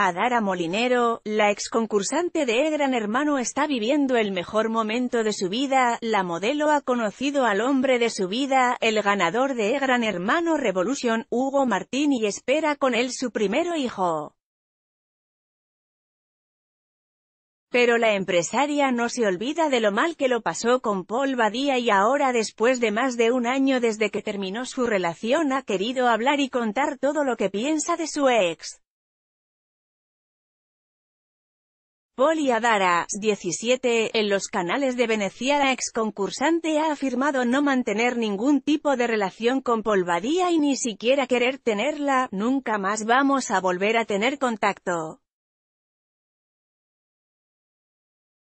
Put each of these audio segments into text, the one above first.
Adara Molinero, la ex concursante de E Gran Hermano está viviendo el mejor momento de su vida, la modelo ha conocido al hombre de su vida, el ganador de E Gran Hermano Revolution, Hugo Martín y espera con él su primero hijo. Pero la empresaria no se olvida de lo mal que lo pasó con Paul Badía y ahora después de más de un año desde que terminó su relación ha querido hablar y contar todo lo que piensa de su ex. Poli Adara, 17, en los canales de Venecia la ex concursante ha afirmado no mantener ningún tipo de relación con Polvadía y ni siquiera querer tenerla, nunca más vamos a volver a tener contacto.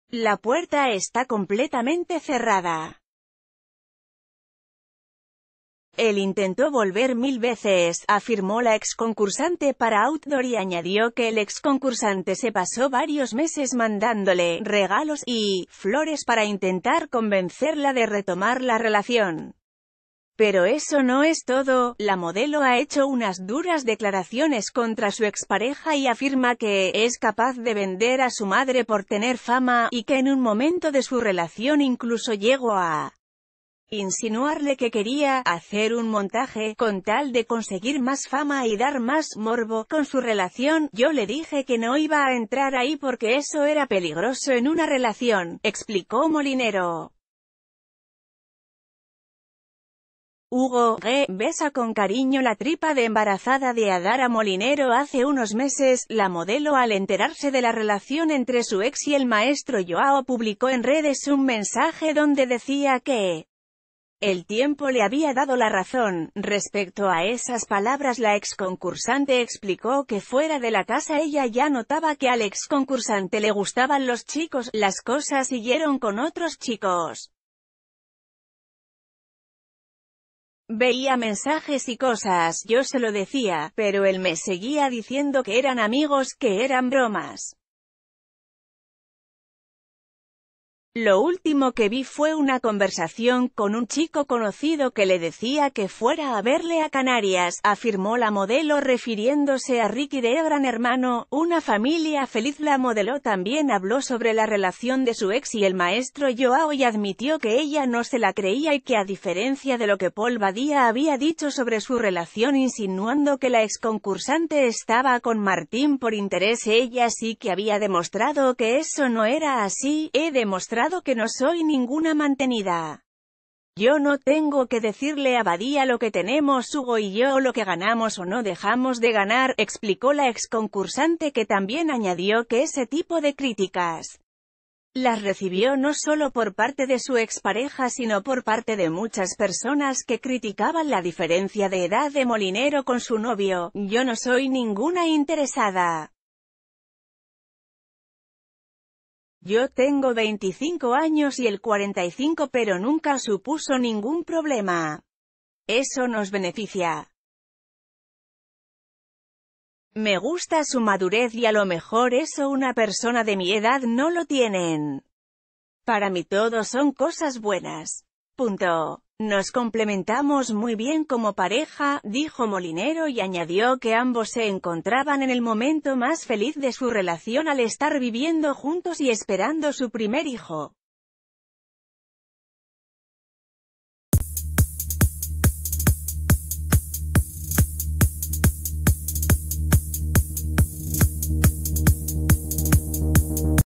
La puerta está completamente cerrada. Él intentó volver mil veces, afirmó la ex concursante para Outdoor y añadió que el ex concursante se pasó varios meses mandándole regalos y flores para intentar convencerla de retomar la relación. Pero eso no es todo, la modelo ha hecho unas duras declaraciones contra su expareja y afirma que es capaz de vender a su madre por tener fama, y que en un momento de su relación incluso llegó a insinuarle que quería hacer un montaje, con tal de conseguir más fama y dar más morbo, con su relación, yo le dije que no iba a entrar ahí porque eso era peligroso en una relación, explicó Molinero. Hugo G. besa con cariño la tripa de embarazada de Adara Molinero hace unos meses, la modelo al enterarse de la relación entre su ex y el maestro Joao publicó en redes un mensaje donde decía que el tiempo le había dado la razón, respecto a esas palabras la ex concursante explicó que fuera de la casa ella ya notaba que al ex concursante le gustaban los chicos, las cosas siguieron con otros chicos. Veía mensajes y cosas, yo se lo decía, pero él me seguía diciendo que eran amigos, que eran bromas. Lo último que vi fue una conversación con un chico conocido que le decía que fuera a verle a Canarias, afirmó la modelo refiriéndose a Ricky de Gran Hermano, una familia feliz. La modelo también habló sobre la relación de su ex y el maestro Joao y admitió que ella no se la creía y que a diferencia de lo que Paul Badía había dicho sobre su relación insinuando que la ex concursante estaba con Martín por interés ella sí que había demostrado que eso no era así, he demostrado que no soy ninguna mantenida. Yo no tengo que decirle a Badía lo que tenemos Hugo y yo lo que ganamos o no dejamos de ganar, explicó la ex concursante que también añadió que ese tipo de críticas las recibió no solo por parte de su expareja sino por parte de muchas personas que criticaban la diferencia de edad de Molinero con su novio. Yo no soy ninguna interesada. Yo tengo 25 años y el 45 pero nunca supuso ningún problema. Eso nos beneficia. Me gusta su madurez y a lo mejor eso una persona de mi edad no lo tienen. Para mí todo son cosas buenas. Punto. Nos complementamos muy bien como pareja, dijo Molinero y añadió que ambos se encontraban en el momento más feliz de su relación al estar viviendo juntos y esperando su primer hijo.